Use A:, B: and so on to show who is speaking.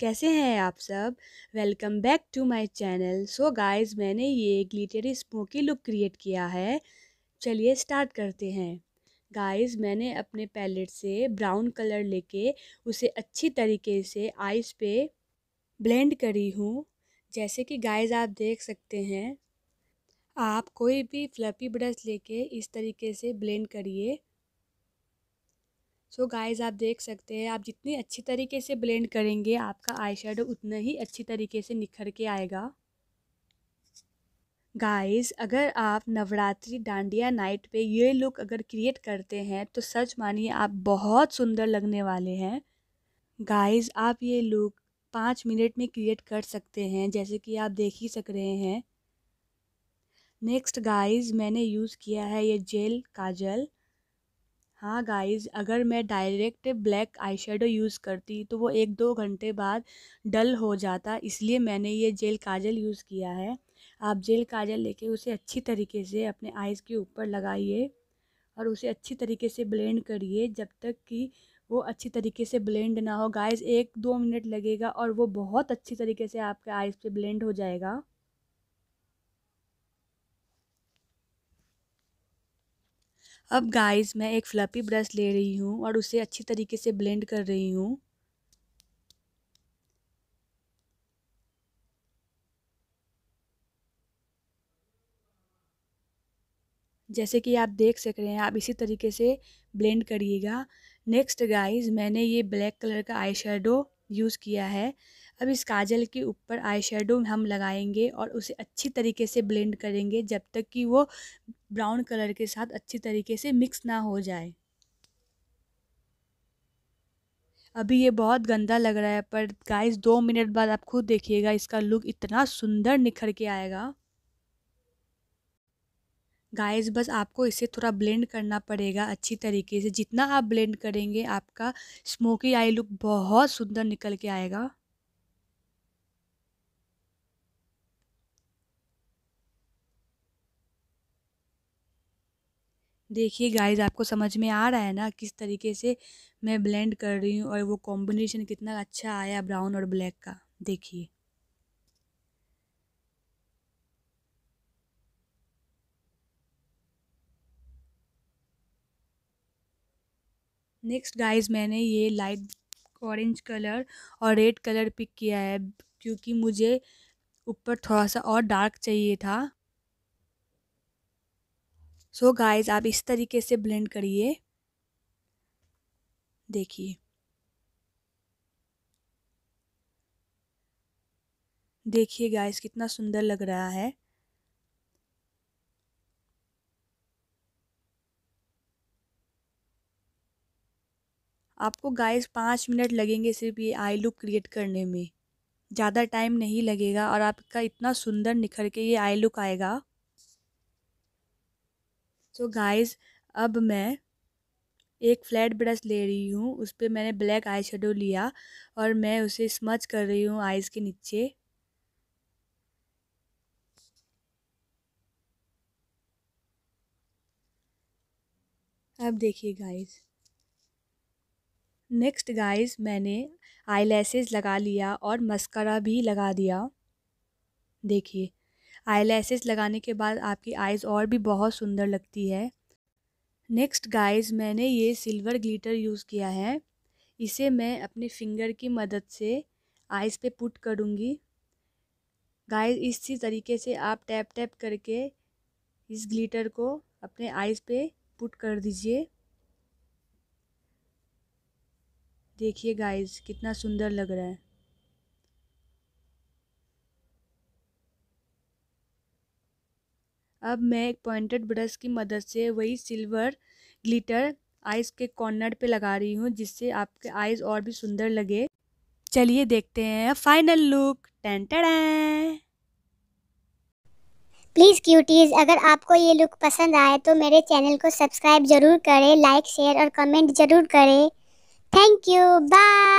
A: कैसे हैं आप सब welcome back to my channel so guys मैंने ये ग्लिटरी स्मोकी लुक क्रिएट किया है चलिए स्टार्ट करते हैं गाइस मैंने अपने पैलेट से ब्राउन कलर लेके उसे अच्छी तरीके से आइस पे ब्लेंड करी हूँ जैसे कि गाइस आप देख सकते हैं आप कोई भी फ्लफ़ी ब्रश लेके इस तरीके से ब्लेंड करिए सो so गाइस आप देख सकते हैं आप जितनी अच्छी तरीके से ब्लेंड करेंगे आपका आई शेडो उतना ही अच्छी तरीके से निखर के आएगा गाइस अगर आप नवरात्रि डांडिया नाइट पे ये लुक अगर क्रिएट करते हैं तो सच मानिए आप बहुत सुंदर लगने वाले हैं गाइस आप ये लुक पाँच मिनट में क्रिएट कर सकते हैं जैसे कि आप देख ही सक रहे हैं नेक्स्ट गाइज़ मैंने यूज़ किया है ये जेल काजल हाँ गाइज़ अगर मैं direct black eye shadow use करती तो वो एक दो घंटे बाद डल हो जाता इसलिए मैंने ये जेल काजल यूज़ किया है आप जेल काजल लेके उसे अच्छी तरीके से अपने आइज़ के ऊपर लगाइए और उसे अच्छी तरीके से ब्लेंड करिए जब तक कि वो अच्छी तरीके से ब्लेंड ना हो गाइस एक दो मिनट लगेगा और वो बहुत अच्छी तरीके से आपके आइज़ पे ब्लेंड हो जाएगा अब गाइस मैं एक फ्लपी ब्रश ले रही हूँ और उसे अच्छी तरीके से ब्लेंड कर रही हूँ जैसे कि आप देख सक रहे हैं आप इसी तरीके से ब्लेंड करिएगा नेक्स्ट गाइस मैंने ये ब्लैक कलर का आई यूज़ किया है अब इस काजल के ऊपर आई शेडो हम लगाएंगे और उसे अच्छी तरीके से ब्लेंड करेंगे जब तक कि वो ब्राउन कलर के साथ अच्छी तरीके से मिक्स ना हो जाए अभी ये बहुत गंदा लग रहा है पर गाइस दो मिनट बाद आप खुद देखिएगा इसका लुक इतना सुंदर निखर के आएगा गाइस बस आपको इसे थोड़ा ब्लेंड करना पड़ेगा अच्छी तरीके से जितना आप ब्लेंड करेंगे आपका स्मोकी आई लुक बहुत सुंदर निकल के आएगा देखिए गाइस आपको समझ में आ रहा है ना किस तरीके से मैं ब्लेंड कर रही हूँ और वो कॉम्बिनेशन कितना अच्छा आया ब्राउन और ब्लैक का देखिए नेक्स्ट गाइस मैंने ये लाइट ऑरेंज कलर और रेड कलर पिक किया है क्योंकि मुझे ऊपर थोड़ा सा और डार्क चाहिए था सो so गाइस आप इस तरीके से ब्लेंड करिए देखिए देखिए गाइस कितना सुंदर लग रहा है आपको गाइस पाँच मिनट लगेंगे सिर्फ ये आई लुक क्रिएट करने में ज़्यादा टाइम नहीं लगेगा और आपका इतना सुंदर निखर के ये आई लुक आएगा सो so गाइस अब मैं एक फ्लैट ब्रश ले रही हूँ उस पर मैंने ब्लैक आई लिया और मैं उसे स्मच कर रही हूँ आइज़ के नीचे अब देखिए गाइस नेक्स्ट गाइस मैंने आई लगा लिया और मस्करा भी लगा दिया देखिए आई लगाने के बाद आपकी आइज़ और भी बहुत सुंदर लगती है नेक्स्ट गाइस मैंने ये सिल्वर ग्लिटर यूज़ किया है इसे मैं अपने फिंगर की मदद से आइज़ पे पुट करूँगी गाइस इसी तरीके से आप टैप टैप करके इस ग्लिटर को अपने आइज़ पे पुट कर दीजिए देखिए गाइस कितना सुंदर लग रहा है अब मैं एक पॉइंटेड ब्रश की मदद से वही सिल्वर ग्लिटर आइज़ के कॉर्नर पे लगा रही हूँ जिससे आपके आइज़ और भी सुंदर लगे चलिए देखते हैं फाइनल लुक टें प्लीज़ क्यूटीज़ अगर आपको ये लुक पसंद आए तो मेरे चैनल को सब्सक्राइब ज़रूर करें लाइक शेयर और कमेंट ज़रूर करें थैंक यू बाय